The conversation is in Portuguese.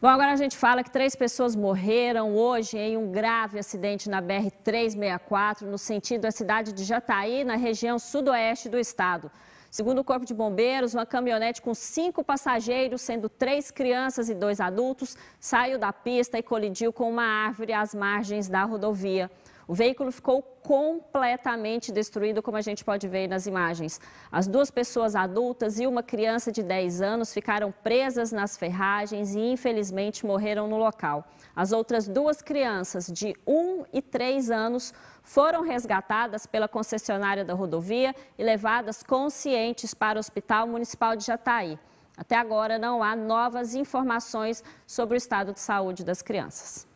Bom, agora a gente fala que três pessoas morreram hoje em um grave acidente na BR-364, no sentido da cidade de Jataí, na região sudoeste do estado. Segundo o Corpo de Bombeiros, uma caminhonete com cinco passageiros, sendo três crianças e dois adultos, saiu da pista e colidiu com uma árvore às margens da rodovia. O veículo ficou completamente destruído, como a gente pode ver nas imagens. As duas pessoas adultas e uma criança de 10 anos ficaram presas nas ferragens e, infelizmente, morreram no local. As outras duas crianças, de 1 e 3 anos, foram resgatadas pela concessionária da rodovia e levadas conscientes para o Hospital Municipal de Jataí. Até agora, não há novas informações sobre o estado de saúde das crianças.